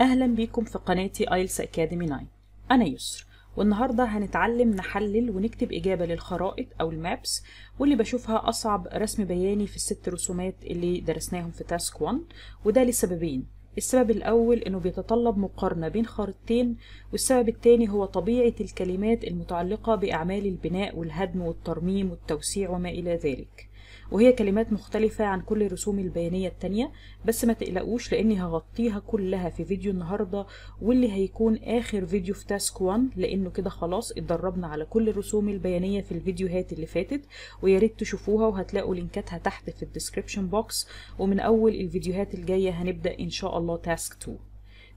أهلا بيكم في قناتي آيلس أكاديمي 9 أنا يسر والنهاردة هنتعلم نحلل ونكتب إجابة للخرائط أو المابس واللي بشوفها أصعب رسم بياني في الست رسومات اللي درسناهم في تاسك 1 وده لسببين السبب الأول إنه بيتطلب مقارنة بين خارطتين والسبب الثاني هو طبيعة الكلمات المتعلقة بأعمال البناء والهدم والترميم والتوسيع وما إلى ذلك وهي كلمات مختلفة عن كل رسوم البيانية التانية بس ما تقلقوش لاني هغطيها كلها في فيديو النهاردة واللي هيكون اخر فيديو في تاسك 1 لانه كده خلاص اتدربنا على كل رسوم البيانية في الفيديوهات اللي فاتت وياريت تشوفوها وهتلاقوا لينكاتها تحت في الديسكريبشن بوكس ومن اول الفيديوهات الجاية هنبدأ ان شاء الله تاسك 2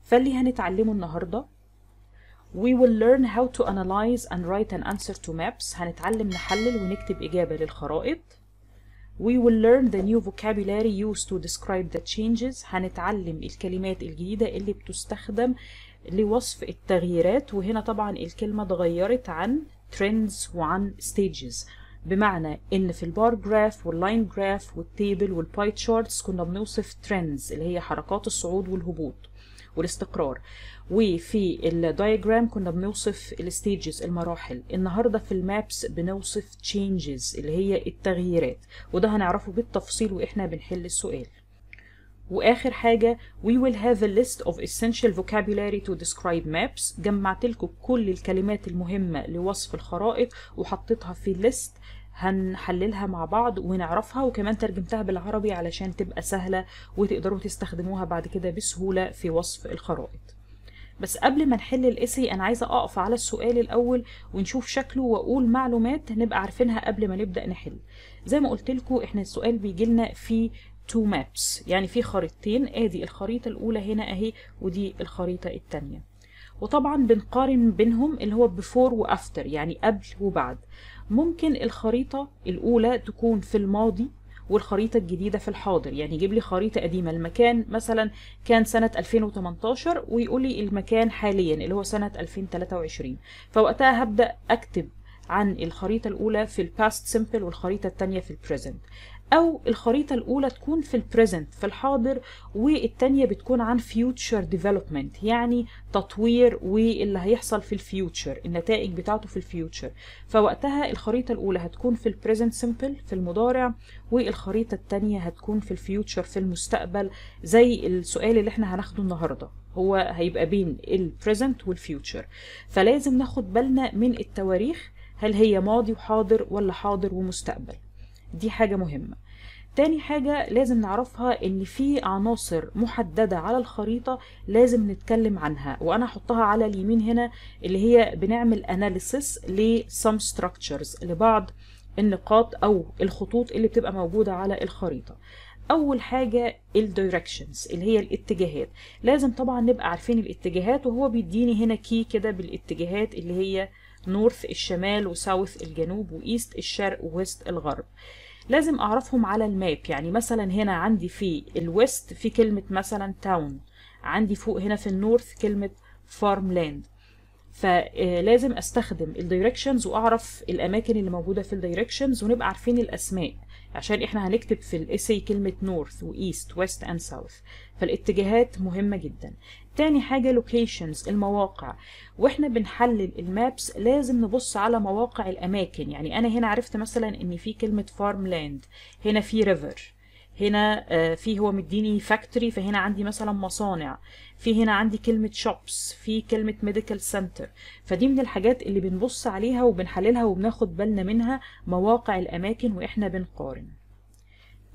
فاللي هنتعلمه النهارده We will learn how to analyze and write an answer to maps هنتعلم نحلل ونكتب إجابة للخرائط We will learn the new vocabulary used to describe the changes هنتعلم الكلمات الجديدة اللي بتستخدم لوصف التغييرات وهنا طبعا الكلمة اتغيرت عن trends وعن stages بمعنى ان في البار جراف واللاين جراف والتيبل والباي تشارتس كنا بنوصف ترندز اللي هي حركات الصعود والهبوط والاستقرار وفي الدايجرام كنا بنوصف الستيجز المراحل النهارده في المابس بنوصف تشينجز اللي هي التغييرات وده هنعرفه بالتفصيل واحنا بنحل السؤال واخر حاجه we will have a list of essential vocabulary to describe maps جمعت لكم كل الكلمات المهمه لوصف الخرائط وحطيتها في list هنحللها مع بعض ونعرفها وكمان ترجمتها بالعربي علشان تبقى سهلة وتقدروا تستخدموها بعد كده بسهولة في وصف الخرائط بس قبل ما نحل الاسي انا عايزه اقف على السؤال الاول ونشوف شكله واقول معلومات نبقى عارفينها قبل ما نبدا نحل زي ما قلت لكم احنا السؤال بيجي لنا في تو مابس يعني في خريطتين ادي آه، الخريطه الاولى هنا اهي ودي الخريطه التانية وطبعا بنقارن بينهم اللي هو بفور وافتر يعني قبل وبعد ممكن الخريطة الأولى تكون في الماضي والخريطة الجديدة في الحاضر يعني يجيب لي خريطة قديمة المكان مثلا كان سنة 2018 ويقول لي المكان حاليا اللي هو سنة 2023 فوقتها هبدأ أكتب عن الخريطة الأولى في الباست سيمبل والخريطة التانية في البريزنت او الخريطه الاولى تكون في البريزنت في الحاضر والتانية بتكون عن فيوتشر ديفلوبمنت يعني تطوير واللي هيحصل في الفيوتشر النتائج بتاعته في الفيوتشر فوقتها الخريطه الاولى هتكون في البريزنت سيمبل في المضارع والخريطه التانية هتكون في الفيوتشر في المستقبل زي السؤال اللي احنا هناخده النهارده هو هيبقى بين البريزنت والفيوتشر فلازم ناخد بالنا من التواريخ هل هي ماضي وحاضر ولا حاضر ومستقبل دي حاجة مهمة تاني حاجة لازم نعرفها ان في عناصر محددة على الخريطة لازم نتكلم عنها وانا هحطها على اليمين هنا اللي هي بنعمل اناليسيس some structures لبعض النقاط او الخطوط اللي بتبقى موجودة على الخريطة اول حاجة الدايركشنز اللي هي الاتجاهات لازم طبعا نبقى عارفين الاتجاهات وهو بيديني هنا كي كده بالاتجاهات اللي هي نورث الشمال وساوث الجنوب وايست الشرق وويست الغرب لازم اعرفهم على الماب يعني مثلا هنا عندي في الويست في كلمة مثلا تاون عندي فوق هنا في النورث كلمة فارم لاند فلازم استخدم الدايركشنز واعرف الاماكن اللي موجوده في الدايركشنز ونبقى عارفين الاسماء عشان احنا هنكتب في الاسي كلمه نورث وايست ويست اند ساوث فالاتجاهات مهمه جدا تاني حاجه لوكيشنز المواقع واحنا بنحلل المابس لازم نبص على مواقع الاماكن يعني انا هنا عرفت مثلا ان في كلمه فارم لاند هنا في ريفر هنا آه، في هو مديني فاكتوري فهنا عندي مثلا مصانع في هنا عندي كلمة شوبس في كلمة ميديكال سنتر فدي من الحاجات اللي بنبص عليها وبنحللها وبناخد بالنا منها مواقع الأماكن وإحنا بنقارن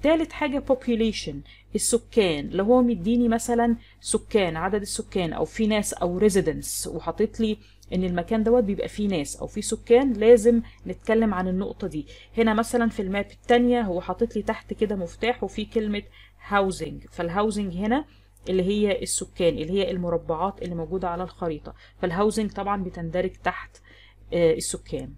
تالت حاجة population السكان لو هو مديني مثلا سكان عدد السكان أو في ناس أو residents وحطيت لي ان المكان دوت بيبقى فيه ناس او فيه سكان لازم نتكلم عن النقطه دي هنا مثلا في الماب الثانيه هو حاطط لي تحت كده مفتاح وفيه كلمه هاوزنج فالهاوزنج هنا اللي هي السكان اللي هي المربعات اللي موجوده على الخريطه فالهاوزنج طبعا بتندرج تحت آه، السكان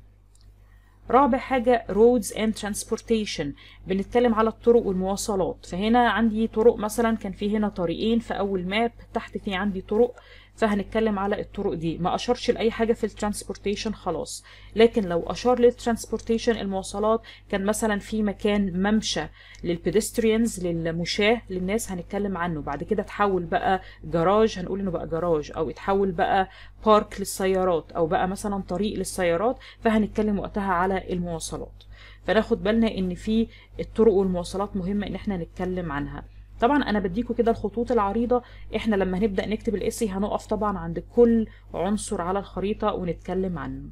رابع حاجة roads and transportation بنتكلم على الطرق والمواصلات فهنا عندي طرق مثلا كان في هنا طريقين في أول ماب تحت في عندي طرق فهنتكلم على الطرق دي ما أشارش لأي حاجة في الترانسبورتيشن خلاص لكن لو أشار للترانسبورتيشن المواصلات كان مثلا في مكان ممشى للبيدستريانز للمشاة للناس هنتكلم عنه بعد كده تحول بقى جراج هنقول إنه بقى جراج أو يتحول بقى بارك للسيارات أو بقى مثلا طريق للسيارات فهنتكلم وقتها على على المواصلات فناخد بالنا ان في الطرق والمواصلات مهمه ان احنا نتكلم عنها طبعا انا بديكوا كده الخطوط العريضه احنا لما هنبدا نكتب الاسي هنقف طبعا عند كل عنصر على الخريطه ونتكلم عنه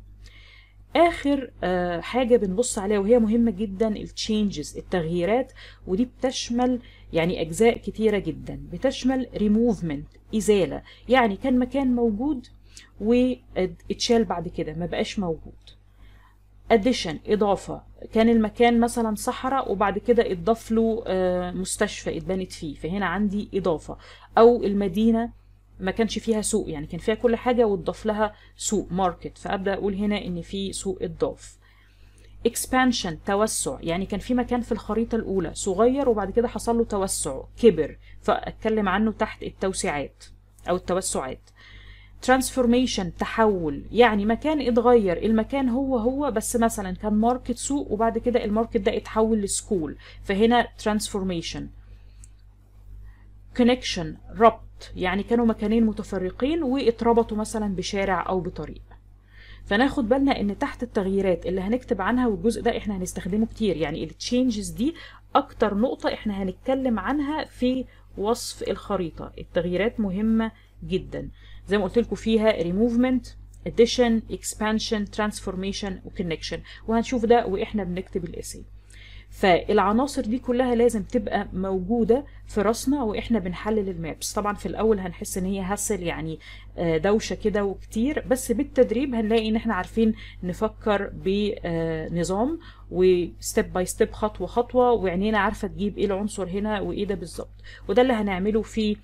اخر آه حاجه بنبص عليها وهي مهمه جدا التشينجز التغييرات ودي بتشمل يعني اجزاء كتيره جدا بتشمل ريموفمنت ازاله يعني كان مكان موجود واتشال بعد كده ما بقاش موجود اديشن اضافه كان المكان مثلا صحراء وبعد كده اتضاف له آه، مستشفى اتبنت فيه فهنا عندي اضافه او المدينه ما كانش فيها سوق يعني كان فيها كل حاجه واتضاف لها سوق ماركت فابدا اقول هنا ان في سوق اتضاف expansion توسع يعني كان في مكان في الخريطة الأولى صغير وبعد كده حصل له توسع كبر فأتكلم عنه تحت التوسعات أو التوسعات ترانسفورميشن تحول يعني مكان اتغير المكان هو هو بس مثلا كان ماركت سوق وبعد كده الماركت ده اتحول لسكول فهنا ترانسفورميشن كونكشن ربط يعني كانوا مكانين متفرقين واتربطوا مثلا بشارع او بطريق فناخد بالنا ان تحت التغييرات اللي هنكتب عنها والجزء ده احنا هنستخدمه كتير يعني التشينجز دي اكتر نقطة احنا هنتكلم عنها في وصف الخريطة التغييرات مهمة جدا زي ما قلت لكم فيها ريموفمنت addition expansion transformation وكونكشن وهنشوف ده واحنا بنكتب الاسي فالعناصر دي كلها لازم تبقى موجوده في راسنا واحنا بنحلل المابس طبعا في الاول هنحس ان هي هسل يعني آه، دوشه كده وكتير بس بالتدريب هنلاقي ان احنا عارفين نفكر بنظام وستيب باي ستيب خطوه خطوه وعينينا عارفه تجيب ايه العنصر هنا وايه ده بالظبط وده اللي هنعمله في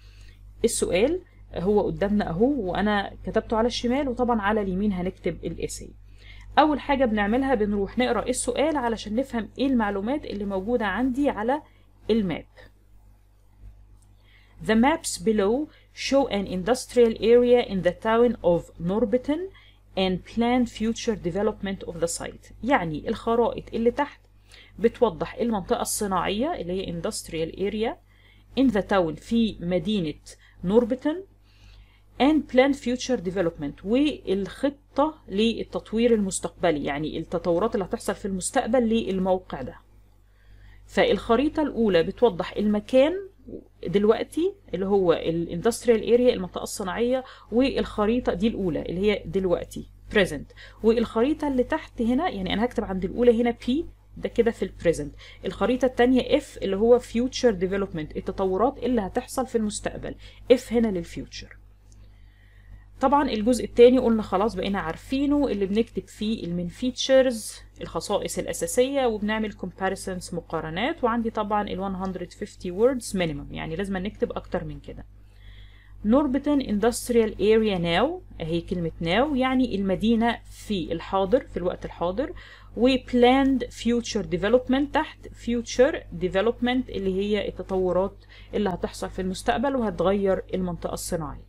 السؤال هو قدامنا اهو وانا كتبته على الشمال وطبعا على اليمين هنكتب الاسي اول حاجه بنعملها بنروح نقرا السؤال علشان نفهم ايه المعلومات اللي موجوده عندي على الماب The maps below show an industrial area in the town of Norbiton and plan future development of the site يعني الخرائط اللي تحت بتوضح المنطقة الصناعية اللي هي industrial area in the town في مدينة Norbiton and plan future development والخطة للتطوير المستقبلي يعني التطورات اللي هتحصل في المستقبل للموقع ده فالخريطة الأولى بتوضح المكان دلوقتي اللي هو الاندستريال اريا المنطقة الصناعية والخريطة دي الأولى اللي هي دلوقتي present والخريطة اللي تحت هنا يعني أنا هكتب عند الأولى هنا P ده كده في البريزنت الخريطة التانية F اللي هو future development التطورات اللي هتحصل في المستقبل F هنا للفيوتشر طبعا الجزء الثاني قلنا خلاص بقينا عارفينه اللي بنكتب فيه المين فيتشرز الخصائص الأساسية وبنعمل comparisons مقارنات وعندي طبعا ال 150 words minimum يعني لازم نكتب أكتر من كده نوربتن Industrial Area Now أهي كلمة now يعني المدينة في الحاضر في الوقت الحاضر و Planned Future Development تحت Future Development اللي هي التطورات اللي هتحصل في المستقبل وهتغير المنطقة الصناعية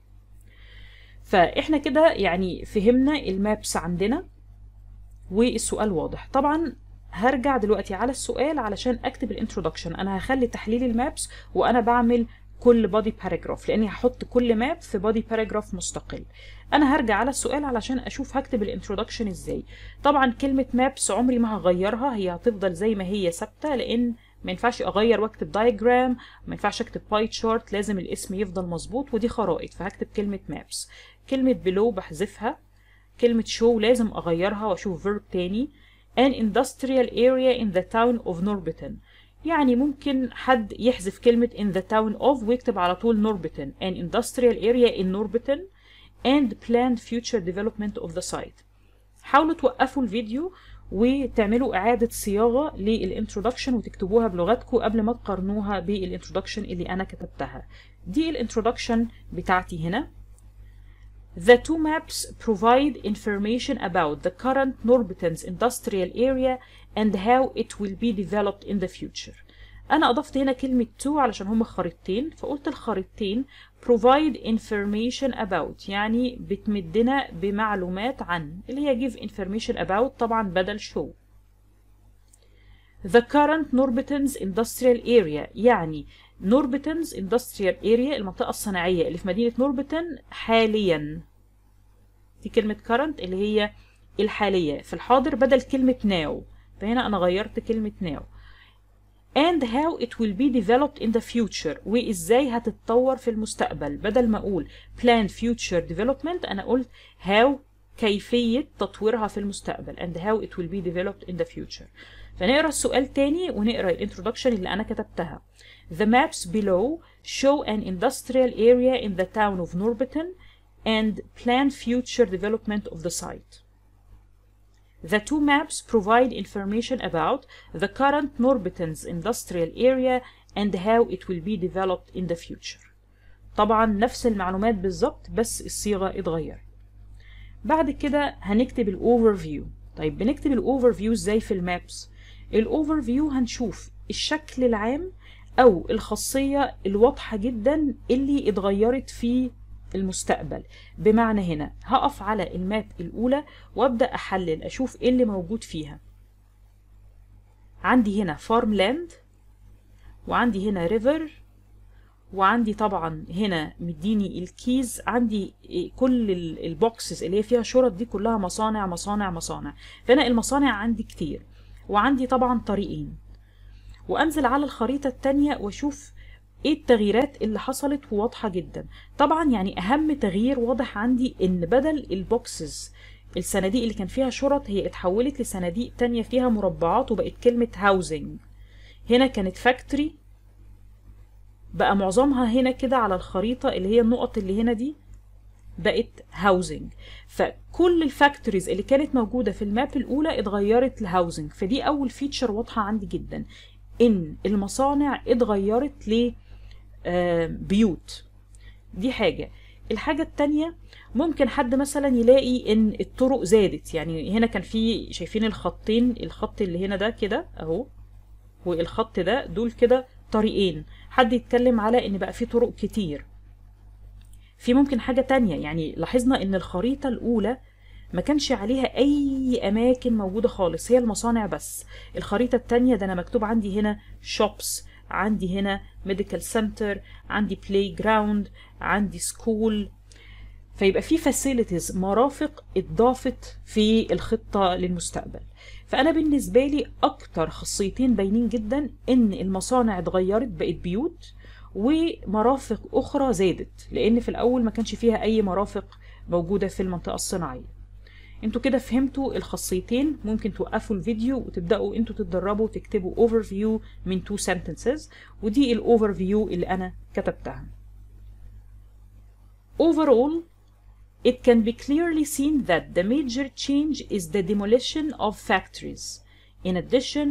فاحنا كده يعني فهمنا المابس عندنا والسؤال واضح طبعا هرجع دلوقتي على السؤال علشان اكتب الانترودكشن انا هخلي تحليل المابس وانا بعمل كل بادي باراجراف لاني هحط كل ماب في بادي باراجراف مستقل انا هرجع على السؤال علشان اشوف هكتب الانترودكشن ازاي طبعا كلمه مابس عمري ما هغيرها هي هتفضل زي ما هي ثابته لان ما ينفعش اغير واكتب دايجرام ما ينفعش اكتب باي تشارت لازم الاسم يفضل مظبوط ودي خرائط فهكتب كلمه مابس كلمة below بحذفها كلمة show لازم أغيرها وأشوف verb تاني an industrial area in the town of Norbiton يعني ممكن حد يحذف كلمة in the town of ويكتب على طول Norbiton an industrial area in Norbiton and planned future development of the site حاولوا توقفوا الفيديو وتعملوا إعادة صياغة للإنترودكشن وتكتبوها بلغتكم قبل ما تقارنوها بالإنترودكشن اللي أنا كتبتها دي الإنترودكشن بتاعتي هنا The two maps provide information about the current Norbiton's industrial area and how it will be developed in the future. أنا أضفت هنا كلمة two علشان هما خريطتين فقلت الخريطتين provide information about يعني بتمدنا بمعلومات عن اللي هي give information about طبعا بدل show the current Norbiton's industrial area يعني نوربتنز اندستريال اريا المنطقة الصناعية اللي في مدينة نوربتن حاليا دي كلمة current اللي هي الحالية في الحاضر بدل كلمة now فهنا أنا غيرت كلمة now and how it will be developed in the future وإزاي هتتطور في المستقبل بدل ما أقول plan future development أنا قلت how كيفية تطويرها في المستقبل and how it will be developed in the future فنقرأ السؤال تاني ونقرأ الانترودكشن اللي أنا كتبتها The maps below show an industrial area in the town of Norbiton and planned future development of the site. The two maps provide information about the current Norbiton's industrial area and how it will be developed in the future. طبعا نفس المعلومات بالظبط بس الصيغة اتغير. بعد كده هنكتب الاوفرفيو طيب بنكتب الاوفرفيو ازاي في المابس؟ الاوفرفيو هنشوف الشكل العام أو الخاصية الواضحة جدا اللي اتغيرت في المستقبل بمعنى هنا هقف على الماب الأولى وأبدأ أحلل أشوف إيه اللي موجود فيها عندي هنا فارم لاند وعندي هنا ريفر وعندي طبعا هنا مديني الكيز عندي كل البوكسز اللي هي فيها شرط دي كلها مصانع مصانع مصانع فأنا المصانع عندي كتير وعندي طبعا طريقين وانزل على الخريطة التانية واشوف ايه التغييرات اللي حصلت وواضحة جدا طبعا يعني اهم تغيير واضح عندي ان بدل البوكسز الصناديق اللي كان فيها شرط هي اتحولت لصناديق تانية فيها مربعات وبقت كلمة هاوزنج هنا كانت فاكتوري بقى معظمها هنا كده على الخريطة اللي هي النقط اللي هنا دي بقت هاوزنج فكل الفاكتوريز اللي كانت موجودة في الماب الأولى اتغيرت لهاوزنج فدي أول فيتشر واضحة عندي جدا ان المصانع اتغيرت لبيوت آه، دي حاجه الحاجه التانيه ممكن حد مثلا يلاقي ان الطرق زادت يعني هنا كان في شايفين الخطين الخط اللي هنا ده كده اهو والخط ده دول كده طريقين حد يتكلم على ان بقى في طرق كتير في ممكن حاجة تانية يعني لاحظنا ان الخريطة الاولى ما كانش عليها اي اماكن موجوده خالص هي المصانع بس الخريطه التانية ده انا مكتوب عندي هنا شوبس عندي هنا ميديكال سنتر عندي بلاي جراوند عندي سكول فيبقى في فاسيلتيز مرافق اتضافت في الخطه للمستقبل فانا بالنسبه لي اكتر خاصيتين باينين جدا ان المصانع اتغيرت بقت بيوت ومرافق اخرى زادت لان في الاول ما كانش فيها اي مرافق موجوده في المنطقه الصناعيه انتوا كده فهمتوا الخاصيتين ممكن توقفوا الفيديو وتبداوا انتوا تتدربوا وتكتبوا اوفر فيو من تو sentences ودي الاوفر فيو اللي انا كتبتها overall it can be clearly seen that the major change is the demolition of factories. In addition,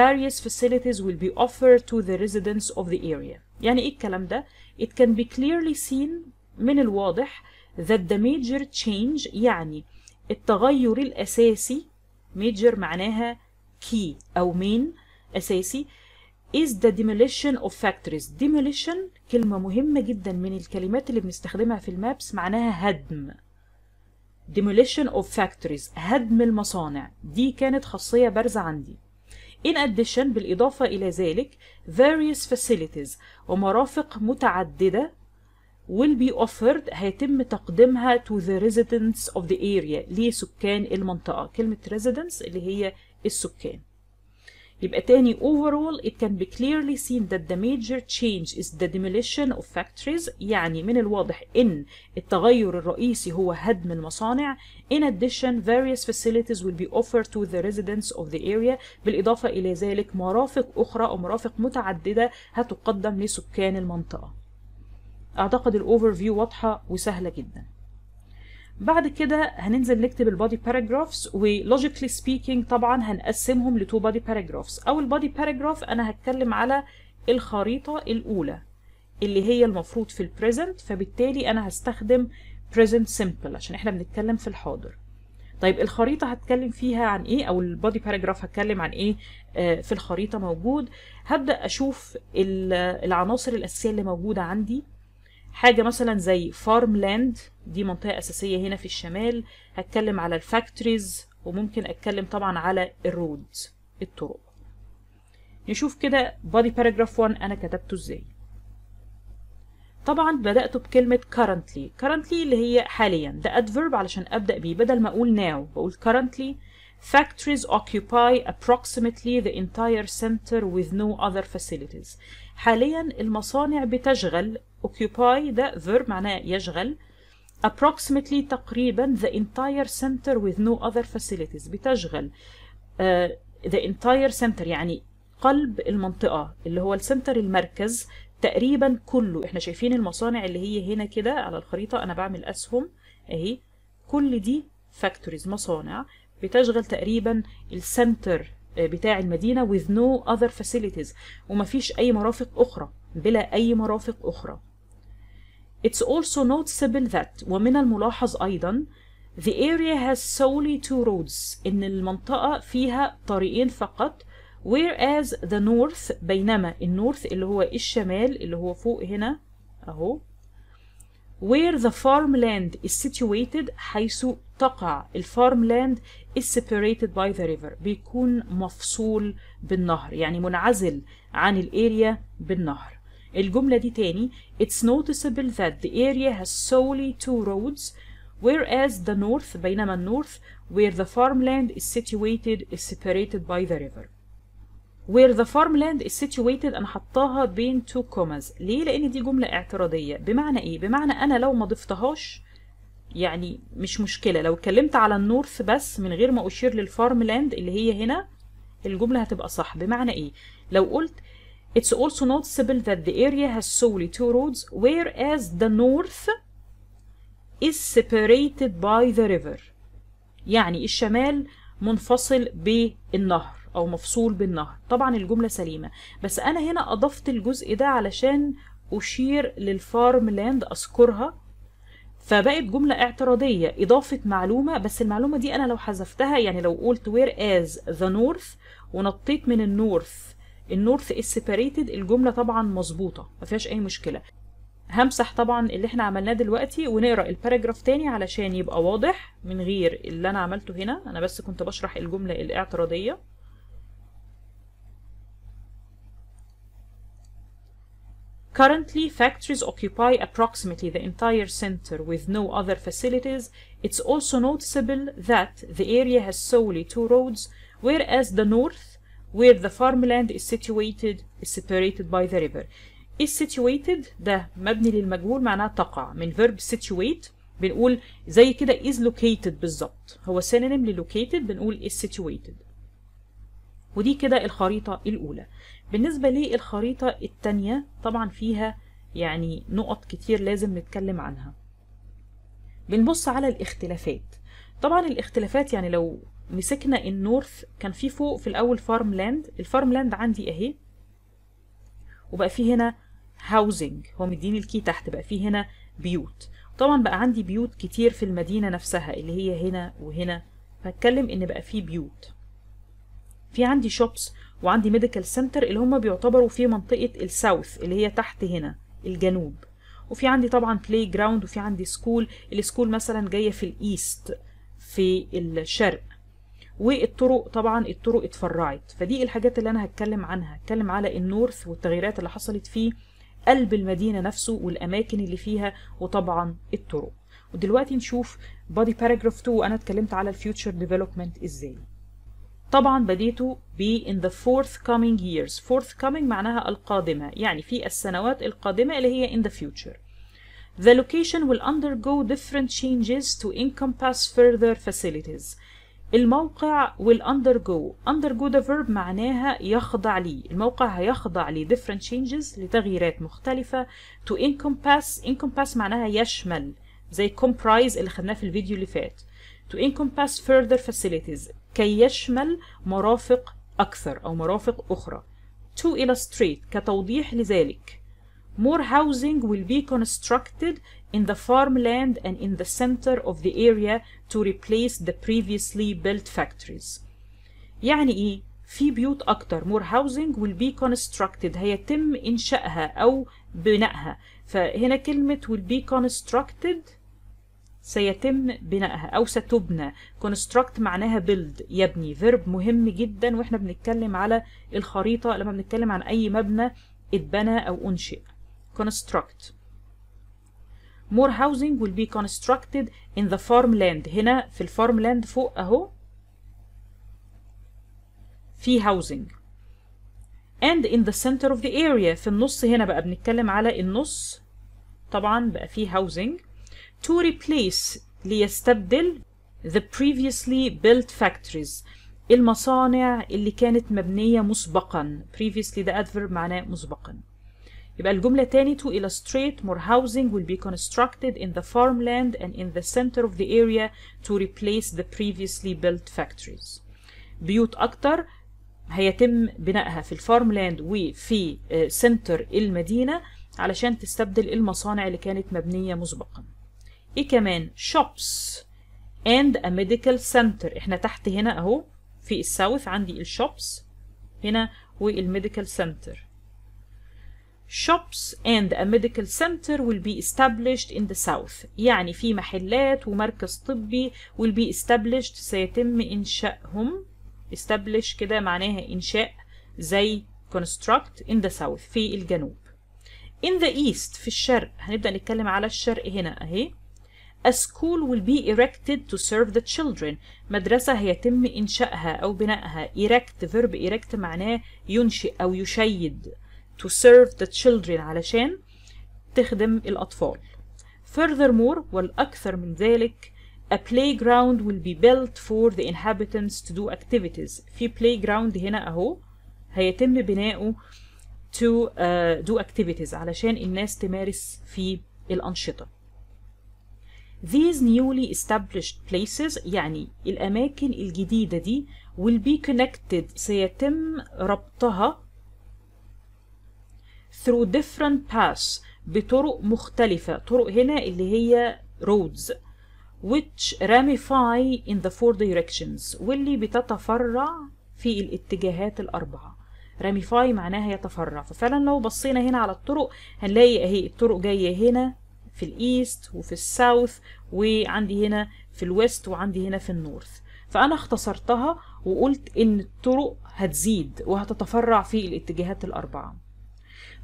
various facilities will be offered to the residents of the area. يعني ايه الكلام ده؟ It can be clearly seen من الواضح that the major change يعني التغير الأساسي major معناها key أو main أساسي is the demolition of factories demolition كلمة مهمة جدا من الكلمات اللي بنستخدمها في المابس معناها هدم demolition of factories هدم المصانع دي كانت خاصية بارزة عندي In addition بالإضافة إلى ذلك various facilities ومرافق متعددة will be offered هيتم تقديمها to the residents of the area لسكان المنطقة كلمة residents اللي هي السكان يبقى تاني overall it can be clearly seen that the major change is the demolition of factories يعني من الواضح إن التغير الرئيسي هو هدم المصانع in addition various facilities will be offered to the residents of the area بالإضافة إلى ذلك مرافق أخرى أو مرافق متعددة هتقدم لسكان المنطقة اعتقد الاوفر فيو واضحه وسهله جدا بعد كده هننزل نكتب البادي باراجرافز ولوجيكلي سبيكينج طبعا هنقسمهم لتو بادي باراجرافز او البادي باراجراف انا هتكلم على الخريطه الاولى اللي هي المفروض في البريزنت فبالتالي انا هستخدم present simple عشان احنا بنتكلم في الحاضر طيب الخريطة هتكلم فيها عن ايه او البادي باراجراف هتكلم عن ايه آه في الخريطة موجود هبدأ اشوف العناصر الاساسية اللي موجودة عندي حاجة مثلا زي فارم لاند دي منطقة أساسية هنا في الشمال هتكلم على الفاكتوريز وممكن أتكلم طبعا على الرود الطرق نشوف كده بادي باراجراف 1 أنا كتبته إزاي طبعا بدأت بكلمة currently currently اللي هي حاليا ده adverb علشان أبدأ بيه بدل ما أقول now بقول currently factories occupy approximately the entire center with no other facilities حاليا المصانع بتشغل occupy ده ver معناه يشغل approximately تقريبا the entire center with no other facilities بتشغل uh, the entire center يعني قلب المنطقة اللي هو السنتر المركز تقريبا كله احنا شايفين المصانع اللي هي هنا كده على الخريطة انا بعمل اسهم اهي كل دي فاكتوريز مصانع بتشغل تقريبا السنتر بتاع المدينة with no other facilities ومفيش أي مرافق أخرى بلا أي مرافق أخرى It's also noticeable that ومن الملاحظ أيضا The area has solely two roads إن المنطقة فيها طريقين فقط whereas the north بينما النورث اللي هو الشمال اللي هو فوق هنا أهو where the farmland is situated حيث تقع الفارم لاند is separated by the river بيكون مفصول بالنهر يعني منعزل عن الاريا بالنهر الجملة دي تاني It's noticeable that the area has solely two roads whereas the north بينما النورث where the farmland is situated is separated by the river where the farmland is situated انا حطاها بين two commas ليه لان دي جمله اعتراضيه بمعنى ايه بمعنى انا لو ما ضفتهاش يعني مش مشكلة لو اتكلمت على النورث بس من غير ما أشير للفارم لاند اللي هي هنا الجملة هتبقى صح بمعنى إيه؟ لو قلت It's also noticeable that the area has solely two roads whereas the north is separated by the river يعني الشمال منفصل بالنهر أو مفصول بالنهر طبعا الجملة سليمة بس أنا هنا أضفت الجزء ده علشان أشير للفارم لاند أذكرها فبقت جملة اعتراضية إضافة معلومة بس المعلومة دي أنا لو حذفتها يعني لو قلت where as the north ونطيت من النورث النورث is separated الجملة طبعا مظبوطة ما فيهاش أي مشكلة همسح طبعا اللي احنا عملناه دلوقتي ونقرا الباراجراف تاني علشان يبقى واضح من غير اللي انا عملته هنا انا بس كنت بشرح الجمله الاعتراضيه Currently, factories occupy approximately the entire center with no other facilities. It's also noticeable that the area has solely two roads, whereas the north, where the farmland is situated, is separated by the river. Is situated The مبني للمجهول معناها تقع من verb situate بنقول زي كده is located بالظبط هو synonym ل located بنقول is situated ودي كده الخريطة الأولى بالنسبة للخريطة التانية طبعا فيها يعني نقط كتير لازم نتكلم عنها بنبص على الاختلافات طبعا الاختلافات يعني لو مسكنا النورث كان في فوق في الأول فارم لاند الفارم لاند عندي أهي وبقى في هنا هاوزنج هو مديني الكي تحت بقى في هنا بيوت طبعا بقى عندي بيوت كتير في المدينة نفسها اللي هي هنا وهنا فاتكلم إن بقى في بيوت في عندي شوبس وعندي ميديكال سنتر اللي هم بيعتبروا في منطقة الساوث اللي هي تحت هنا الجنوب وفي عندي طبعا بلاي جراوند وفي عندي سكول السكول مثلا جاية في الايست في الشرق والطرق طبعا الطرق اتفرعت فدي الحاجات اللي انا هتكلم عنها هتكلم على النورث والتغييرات اللي حصلت في قلب المدينة نفسه والاماكن اللي فيها وطبعا الطرق ودلوقتي نشوف بادي باراجراف 2 وأنا اتكلمت على الفيوتشر ديفلوبمنت ازاي طبعا بديته ب in the forthcoming years forthcoming معناها القادمة يعني في السنوات القادمة اللي هي in the future The location will undergo different changes to encompass further facilities الموقع will undergo undergo the verb معناها يخضع لي الموقع هيخضع لي different changes لتغييرات مختلفة to encompass encompass معناها يشمل زي comprise اللي خدناه في الفيديو اللي فات to encompass further facilities كي يشمل مرافق أكثر أو مرافق أخرى to illustrate كتوضيح لذلك more housing will be constructed in the farmland and in the center of the area to replace the previously built factories يعني إيه؟ في بيوت أكتر more housing will be constructed هيتم إنشائها أو بنائها فهنا كلمة will be constructed سيتم بنائها أو ستبنى construct معناها build يبني verb مهم جدا واحنا بنتكلم على الخريطة لما بنتكلم عن أي مبنى اتبنى أو أنشئ construct more housing will be constructed in the farmland هنا في الفارملاند فوق أهو في housing and in the center of the area في النص هنا بقى بنتكلم على النص طبعا بقى في housing to replace ليستبدل the previously built factories المصانع اللي كانت مبنية مسبقا previously the adverb معناه مسبقا يبقى الجملة تاني to illustrate more housing will be constructed in the farmland and in the center of the area to replace the previously built factories بيوت أكتر هيتم بنائها في الفارملاند وفي سنتر المدينة علشان تستبدل المصانع اللي كانت مبنية مسبقاً ايه كمان shops and a medical center احنا تحت هنا اهو في الساوث عندي الشوبس هنا والميديكال center shops and a medical center will be established in the south يعني في محلات ومركز طبي will be established سيتم إنشائهم establish كده معناها إنشاء زي construct in the south في الجنوب in the east في الشرق هنبدأ نتكلم على الشرق هنا أهي A school will be erected to serve the children مدرسة هيتم إنشائها أو بنائها erect verb erect معناه ينشئ أو يشيد to serve the children علشان تخدم الأطفال furthermore والأكثر من ذلك a playground will be built for the inhabitants to do activities في playground هنا أهو هيتم بناؤه to uh, do activities علشان الناس تمارس فيه الأنشطة these newly established places يعني الأماكن الجديدة دي will be connected سيتم ربطها through different paths بطرق مختلفة طرق هنا اللي هي roads which ramify in the four directions واللي بتتفرع في الاتجاهات الأربعة ramify معناها يتفرع ففعلا لو بصينا هنا على الطرق هنلاقي اهي الطرق جاية هنا في الايست وفي الساوث وعندي هنا في الويست وعندي هنا في النورث فأنا اختصرتها وقلت إن الطرق هتزيد وهتتفرع في الاتجاهات الأربعة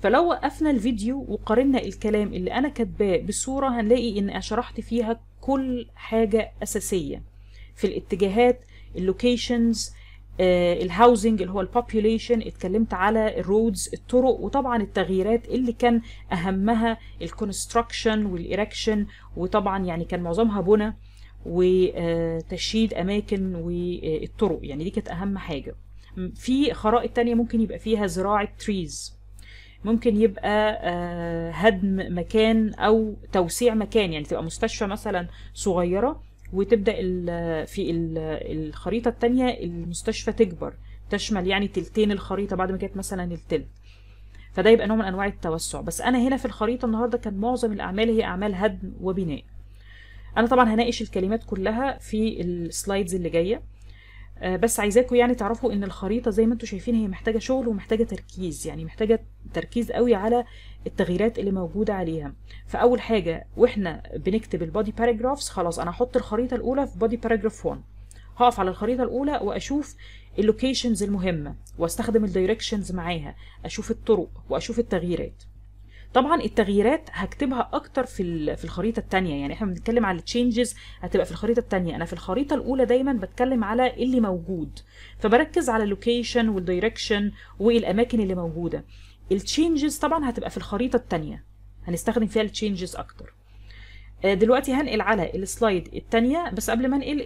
فلو وقفنا الفيديو وقارنا الكلام اللي أنا كاتباه بصورة هنلاقي إن شرحت فيها كل حاجة أساسية في الاتجاهات اللوكيشنز آه، الهاوزنج اللي هو البوبيوليشن اتكلمت على الرودز الطرق وطبعا التغييرات اللي كان اهمها الكونستراكشن والاركشن وطبعا يعني كان معظمها بنى وتشييد اماكن والطرق يعني دي كانت اهم حاجه في خرائط تانية ممكن يبقى فيها زراعه تريز ممكن يبقى آه، هدم مكان او توسيع مكان يعني تبقى مستشفى مثلا صغيره وتبدا ال في ال الخريطه الثانيه المستشفى تكبر تشمل يعني تلتين الخريطه بعد ما كانت مثلا التلت فده يبقى نوع من انواع التوسع بس انا هنا في الخريطه النهارده كان معظم الاعمال هي اعمال هدم وبناء انا طبعا هناقش الكلمات كلها في السلايدز اللي جايه آه، بس عايزاكم يعني تعرفوا ان الخريطه زي ما انتم شايفين هي محتاجه شغل ومحتاجه تركيز يعني محتاجه تركيز قوي على التغييرات اللي موجوده عليها فاول حاجه واحنا بنكتب البادي باراجرافز خلاص انا هحط الخريطه الاولى في بادي باراجراف 1 هقف على الخريطه الاولى واشوف اللوكيشنز المهمه واستخدم الدايركشنز معاها اشوف الطرق واشوف التغييرات طبعا التغييرات هكتبها اكتر في في الخريطه الثانيه يعني احنا بنتكلم على التشينجز هتبقى في الخريطه الثانيه انا في الخريطه الاولى دايما بتكلم على اللي موجود فبركز على اللوكيشن والدايركشن والاماكن اللي موجوده التشينجز طبعا هتبقى في الخريطه الثانيه هنستخدم فيها التشينجز اكتر آه، دلوقتي هنقل على السلايد الثانيه بس قبل ما انقل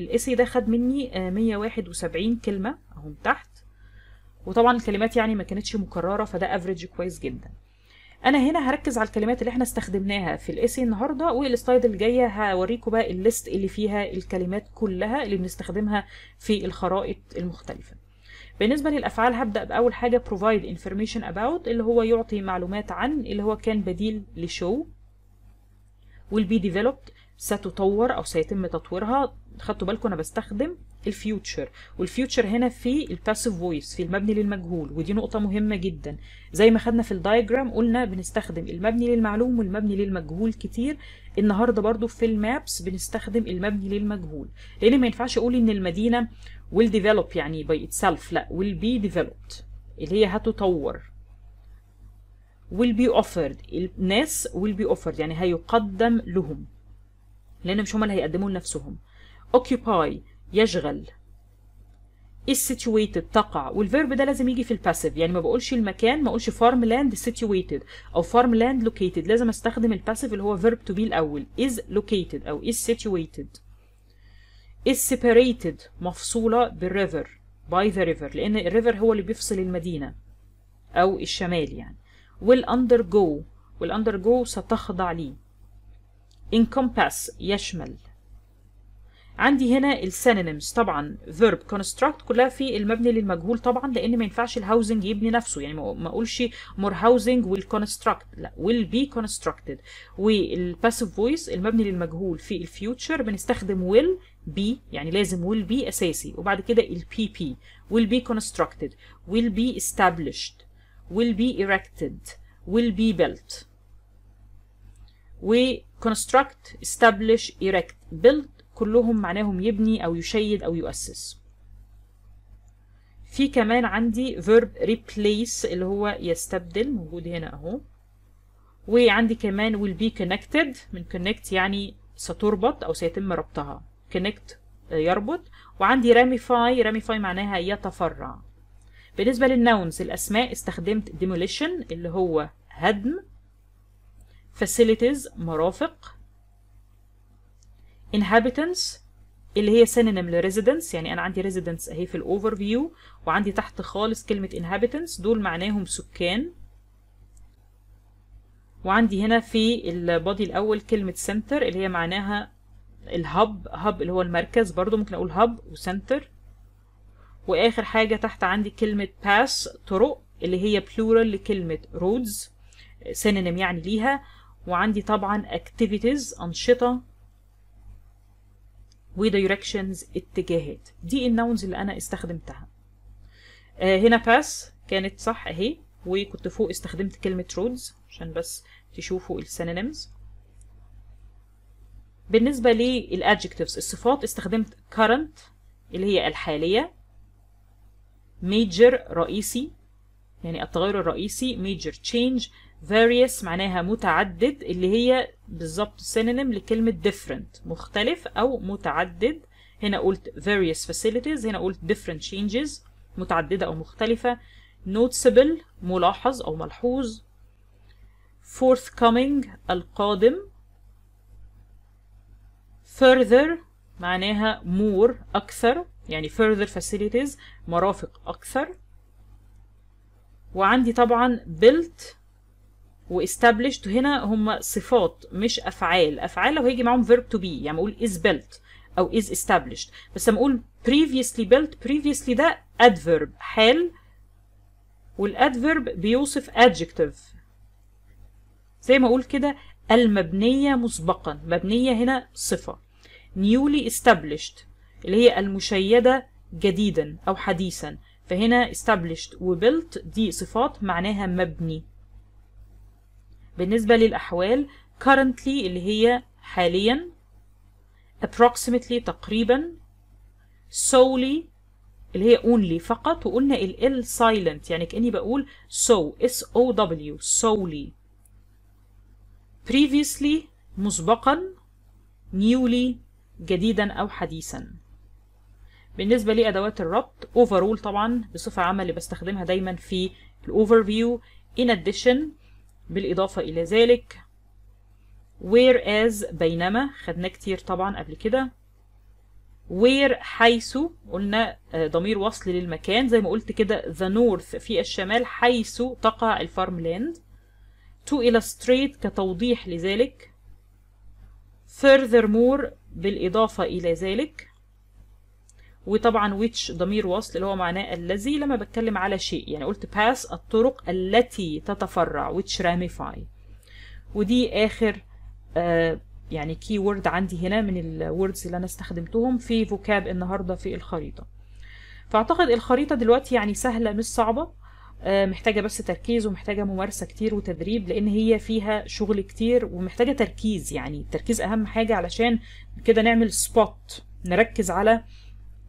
الاسي آه، ده خد مني 171 آه، كلمه اهو تحت وطبعا الكلمات يعني ما كانتش مكرره فده افريج كويس جدا انا هنا هركز على الكلمات اللي احنا استخدمناها في الاسي النهارده والسلايد الجايه هوريكم بقى الليست اللي فيها الكلمات كلها اللي بنستخدمها في الخرائط المختلفه بالنسبة للأفعال هبدأ بأول حاجة provide information about اللي هو يعطي معلومات عن اللي هو كان بديل لشو والبي be developed ستطور أو سيتم تطويرها خدتوا بالكم أنا بستخدم الفيوتشر والفيوتشر هنا في الباسيف فويس في المبني للمجهول ودي نقطة مهمة جدا زي ما خدنا في الدايجرام قلنا بنستخدم المبني للمعلوم والمبني للمجهول كتير النهاردة برضو في المابس بنستخدم المبني للمجهول لأن ما ينفعش أقول إن المدينة will develop يعني by itself لا will be developed اللي هي هتطور will be offered الناس will be offered يعني هيقدم لهم لأن مش هم اللي هيقدموا لنفسهم occupy يشغل is situated تقع والفيرب ده لازم يجي في الباسيف يعني ما بقولش المكان ما اقولش فارم لاند situated او فارم لاند located لازم استخدم الباسيف اللي هو فيرب تو بي الاول is located او is situated is separated مفصولة بالريفر by the river لأن الريفر هو اللي بيفصل المدينة أو الشمال يعني will undergo will undergo ستخضع لي encompass يشمل عندي هنا السينونيمز طبعا verb construct كلها في المبني للمجهول طبعا لان ما ينفعش الهاوزنج يبني نفسه يعني ما اقولش more housing will construct لا will be constructed والباسيف فويس المبني للمجهول في الفيوتشر بنستخدم will be يعني لازم will be اساسي وبعد كده ال PP will be constructed will be established will be erected will be built و construct establish erect build كلهم معناهم يبني أو يشيد أو يؤسس في كمان عندي verb replace اللي هو يستبدل موجود هنا أهو وعندي كمان will be connected من connect يعني ستربط أو سيتم ربطها connect يربط وعندي ramify ramify معناها يتفرع بالنسبة للنونز الأسماء استخدمت demolition اللي هو هدم facilities مرافق inhabitants اللي هي synonym لريزيدنس يعني انا عندي residence اهي في الأوفرفيو وعندي تحت خالص كلمه inhabitants دول معناهم سكان وعندي هنا في البادي الاول كلمه center اللي هي معناها الهب هب اللي هو المركز برضو ممكن اقول هب وcenter واخر حاجه تحت عندي كلمه pass طرق اللي هي plural لكلمه roads synonym يعني ليها وعندي طبعا activities انشطه ودايركشنز اتجاهات دي النونز اللي انا استخدمتها آه هنا باس كانت صح اهي وكنت فوق استخدمت كلمة roads عشان بس تشوفوا السينونيمز بالنسبة للادجكتيفز الصفات استخدمت current اللي هي الحالية major رئيسي يعني التغير الرئيسي major change various معناها متعدد اللي هي بالظبط synonym لكلمة different مختلف أو متعدد هنا قلت various facilities هنا قلت different changes متعددة أو مختلفة noticeable ملاحظ أو ملحوظ forthcoming القادم further معناها more أكثر يعني further facilities مرافق أكثر وعندي طبعا built واستابلشت هنا هم صفات مش افعال افعال لو هيجي معاهم فيرب تو بي يعني بقول is built او is established بس لما اقول previously built previously ده adverb حال والادفيرب بيوصف adjective زي ما اقول كده المبنية مسبقا مبنية هنا صفة newly established اللي هي المشيدة جديدا أو حديثا فهنا established وبيلت دي صفات معناها مبني بالنسبة للأحوال currently اللي هي حاليا approximately تقريبا solely اللي هي only فقط وقلنا ال ال silent يعني كأني بقول so S O W solely previously مسبقا newly جديدا أو حديثا بالنسبة لأدوات الربط overall طبعا بصفة عامة اللي بستخدمها دايما في الـ overview in addition بالإضافة إلى ذلك whereas بينما خدناه كتير طبعا قبل كده where حيث قلنا آه، ضمير وصل للمكان زي ما قلت كده the north في الشمال حيث تقع الفارملاند to illustrate كتوضيح لذلك furthermore بالإضافة إلى ذلك وطبعا which ضمير وصل اللي هو معناه الذي لما بتكلم على شيء يعني قلت pass الطرق التي تتفرع which ramify ودي آخر آه يعني كي وورد عندي هنا من الوردز اللي أنا استخدمتهم في فوكاب النهاردة في الخريطة فأعتقد الخريطة دلوقتي يعني سهلة مش صعبة آه محتاجة بس تركيز ومحتاجة ممارسة كتير وتدريب لأن هي فيها شغل كتير ومحتاجة تركيز يعني التركيز أهم حاجة علشان كده نعمل سبوت نركز على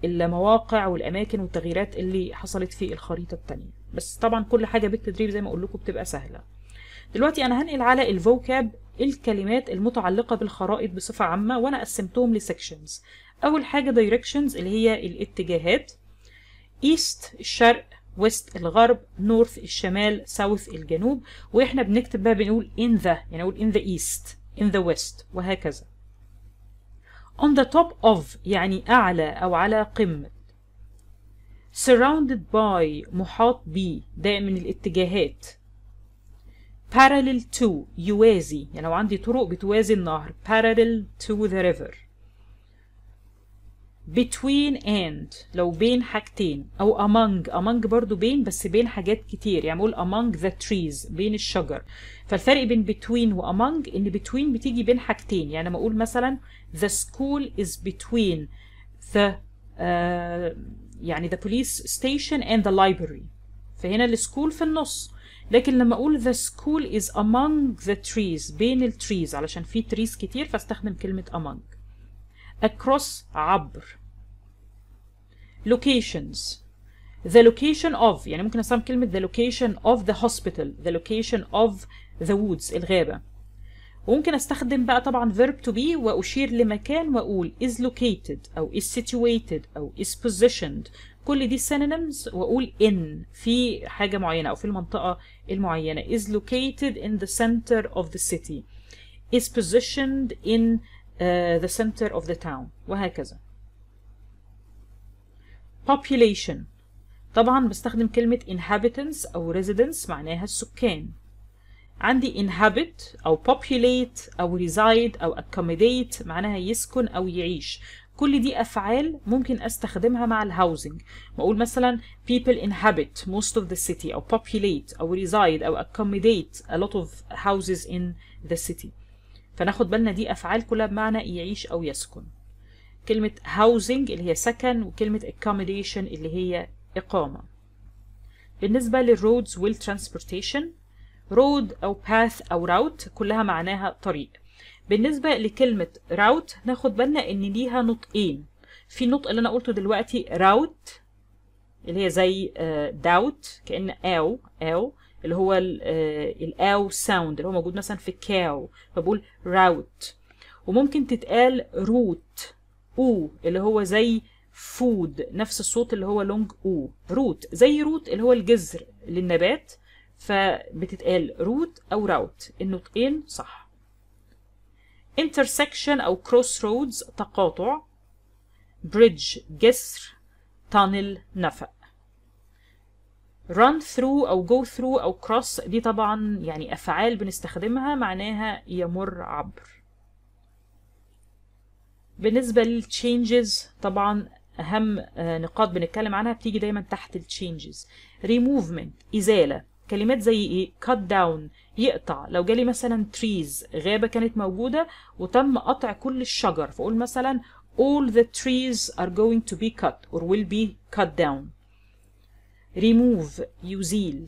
المواقع والأماكن والتغييرات اللي حصلت في الخريطة التانية بس طبعا كل حاجة بالتدريب زي ما أقول لكم بتبقى سهلة دلوقتي أنا هنقل على الفوكاب الكلمات المتعلقة بالخرائط بصفة عامة وأنا قسمتهم لسكشنز أول حاجة directions اللي هي الاتجاهات ايست الشرق ويست الغرب نورث الشمال ساوث الجنوب واحنا بنكتب بقى بنقول in the يعني اقول in the east in the west وهكذا on the top of يعني أعلى أو على قمة surrounded by محاط ب ده من الاتجاهات parallel to يوازي يعني لو عندي طرق بتوازي النهر parallel to the river between and لو بين حاجتين أو among among برضو بين بس بين حاجات كتير يعني بقول among the trees بين الشجر فالفرق بين between و among إن between بتيجي بين حاجتين يعني ما أقول مثلا the school is between the uh, يعني the police station and the library فهنا السكول في النص لكن لما اقول the school is among the trees بين التريز علشان في trees كتير فاستخدم كلمة among across عبر locations the location of يعني ممكن استخدم كلمة the location of the hospital the location of the woods الغابة وممكن استخدم بقى طبعا verb to be واشير لمكان واقول is located او is situated او is positioned كل دي synonyms واقول in في حاجه معينه او في المنطقه المعينه is located in the center of the city is positioned in uh, the center of the town وهكذا population طبعا بستخدم كلمة inhabitants أو residents معناها السكان عندي inhabit أو populate أو reside أو accommodate معناها يسكن أو يعيش كل دي أفعال ممكن أستخدمها مع الهاوزنج بقول مثلا people inhabit most of the city أو populate أو reside أو accommodate a lot of houses in the city فناخد بالنا دي أفعال كلها بمعنى يعيش أو يسكن كلمة housing اللي هي سكن وكلمة accommodation اللي هي إقامة بالنسبة للroads والtransportation road أو path أو route كلها معناها طريق بالنسبة لكلمة route ناخد بالنا إن ليها نطقين في النطق اللي أنا قلته دلوقتي route اللي هي زي داوت آه، كأن أو أو اللي هو الأو آه، ساوند اللي هو موجود مثلا في كاو فبقول route وممكن تتقال root أو اللي هو زي فود نفس الصوت اللي هو لونج او روت زي روت اللي هو الجذر للنبات فبتتقال روت أو راوت النطقين صح intersection أو cross roads تقاطع bridge جسر tunnel نفق run through أو go through أو cross دي طبعا يعني أفعال بنستخدمها معناها يمر عبر بالنسبة للتشينجز طبعا أهم آه، نقاط بنتكلم عنها بتيجي دايما تحت التشينجز ريموفمنت إزالة كلمات زي ايه cut down يقطع لو جالي مثلا trees غابة كانت موجودة وتم قطع كل الشجر فقول مثلا all the trees are going to be cut or will be cut down remove يزيل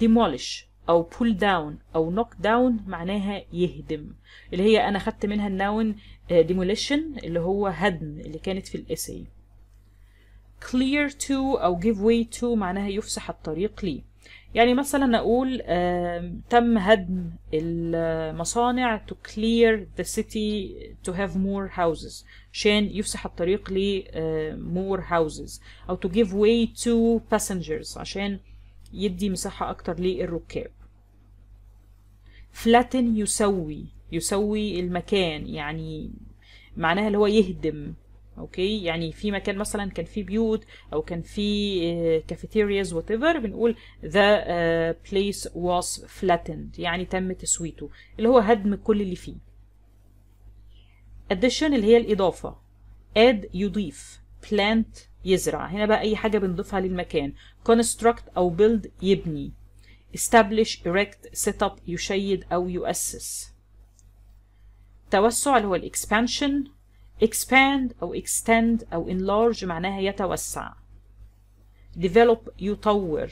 demolish أو pull down أو knock down معناها يهدم اللي هي أنا خدت منها النون آه، demolition اللي هو هدم اللي كانت في الإسي clear to أو give way to معناها يفسح الطريق ليه يعني مثلا اقول تم هدم المصانع to clear the city to have more houses عشان يفسح الطريق ل آه، more houses او to give way to passengers عشان يدي مساحة اكتر للركاب flatten يسوي يسوي المكان يعني معناها اللي هو يهدم اوكي يعني في مكان مثلا كان فيه بيوت او كان فيه كافيتيرياز وات ايفر بنقول ذا بليس واز flattened يعني تم تسويته اللي هو هدم كل اللي فيه اديشن اللي هي الاضافه اد يضيف بلانت يزرع هنا بقى اي حاجه بنضيفها للمكان construct او بيلد يبني استابليش erect سيت اب يشيد او يؤسس توسع اللي هو الاكسبانشن expand أو extend أو enlarge معناها يتوسع develop يطور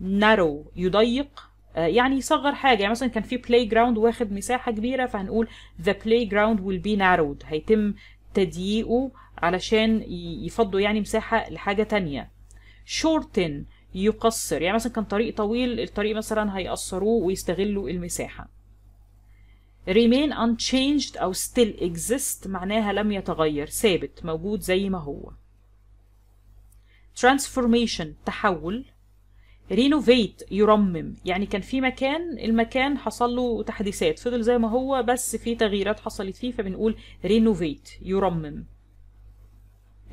narrow يضيق آه، يعني يصغر حاجة يعني مثلا كان في بلاي جراوند واخد مساحة كبيرة فهنقول the playground will be narrowed هيتم تضييقه علشان يفضوا يعني مساحة لحاجة تانية shorten يقصر يعني مثلا كان طريق طويل الطريق مثلا هيقصروه ويستغلوا المساحة remain unchanged أو still exist معناها لم يتغير ثابت موجود زي ما هو transformation تحول renovate يرمم يعني كان في مكان المكان حصل له تحديثات فضل زي ما هو بس في تغييرات حصلت فيه فبنقول renovate يرمم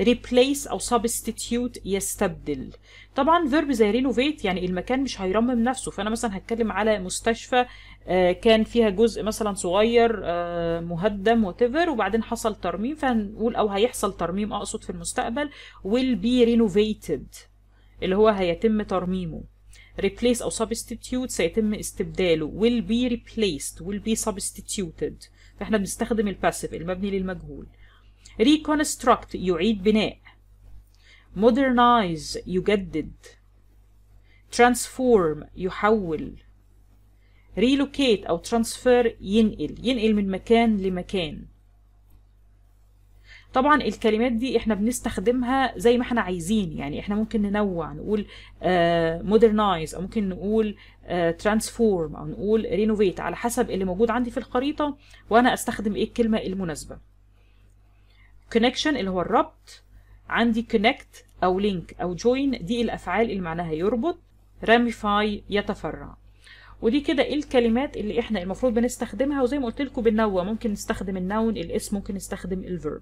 replace أو substitute يستبدل طبعا فيرب زي رينوفيت يعني المكان مش هيرمم نفسه فأنا مثلا هتكلم على مستشفى آه، كان فيها جزء مثلا صغير آه، مهدم وتفر وبعدين حصل ترميم فهنقول أو هيحصل ترميم أقصد في المستقبل will be renovated اللي هو هيتم ترميمه replace أو substitute سيتم استبداله will be replaced will be substituted فاحنا بنستخدم الباسيف المبني للمجهول reconstruct يعيد بناء modernize يجدد transform يحول relocate أو transfer ينقل ينقل من مكان لمكان طبعا الكلمات دي احنا بنستخدمها زي ما احنا عايزين يعني احنا ممكن ننوع نقول آه، modernize او ممكن نقول آه، transform او نقول renovate على حسب اللي موجود عندي في الخريطه وانا استخدم ايه الكلمه المناسبه connection اللي هو الربط عندي connect أو link أو join دي الأفعال اللي معناها يربط راميفاي يتفرع ودي كده ايه الكلمات اللي احنا المفروض بنستخدمها وزي ما قلت لكم بننوع ممكن نستخدم النون الاسم ممكن نستخدم الفيرب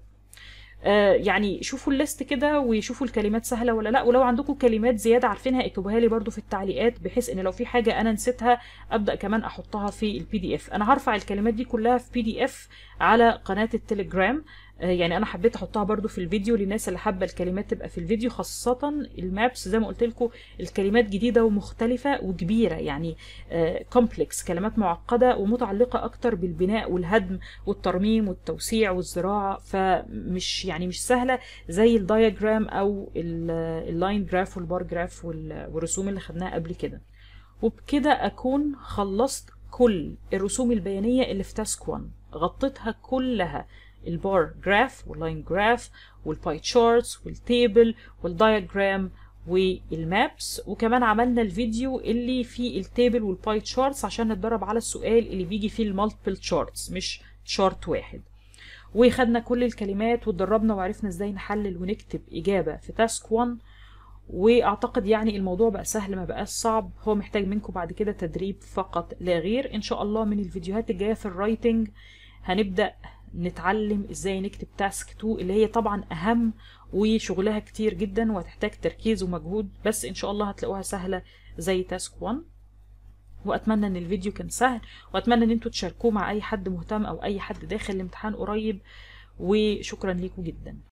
آه يعني شوفوا الليست كده وشوفوا الكلمات سهله ولا لا ولو عندكم كلمات زياده عارفينها اكتبوها لي برده في التعليقات بحيث ان لو في حاجه انا نسيتها ابدا كمان احطها في البي دي اف انا هرفع الكلمات دي كلها في بي دي اف على قناه التليجرام آه، يعني انا حبيت احطها برضو في الفيديو للناس اللي حابه الكلمات تبقى في الفيديو خاصه المابس زي ما قلت لكم الكلمات جديده ومختلفه وكبيره يعني كومبلكس آه، كلمات معقده ومتعلقه اكتر بالبناء والهدم والترميم والتوسيع والزراعه فمش يعني مش سهله زي الدايجرام او اللاين جراف والبار جراف والرسوم اللي خدناها قبل كده وبكده اكون خلصت كل الرسوم البيانيه اللي في تاسك 1 غطيتها كلها البار جراف واللاين جراف والباي تشارتس والتيبل والدايجرام والمابس وكمان عملنا الفيديو اللي فيه التيبل والباي تشارتس عشان نتدرب على السؤال اللي بيجي فيه المالتيبل تشارتس مش تشارت واحد وخدنا كل الكلمات واتدربنا وعرفنا ازاي نحلل ونكتب اجابه في تاسك 1 واعتقد يعني الموضوع بقى سهل ما بقاش صعب هو محتاج منكم بعد كده تدريب فقط لا غير ان شاء الله من الفيديوهات الجايه في الرايتنج هنبدا نتعلم ازاي نكتب تاسك 2 اللي هي طبعا اهم وشغلها كتير جدا وهتحتاج تركيز ومجهود بس ان شاء الله هتلاقوها سهله زي تاسك 1 واتمنى ان الفيديو كان سهل واتمنى ان انتوا تشاركوه مع اي حد مهتم او اي حد داخل الامتحان قريب وشكرا لكم جدا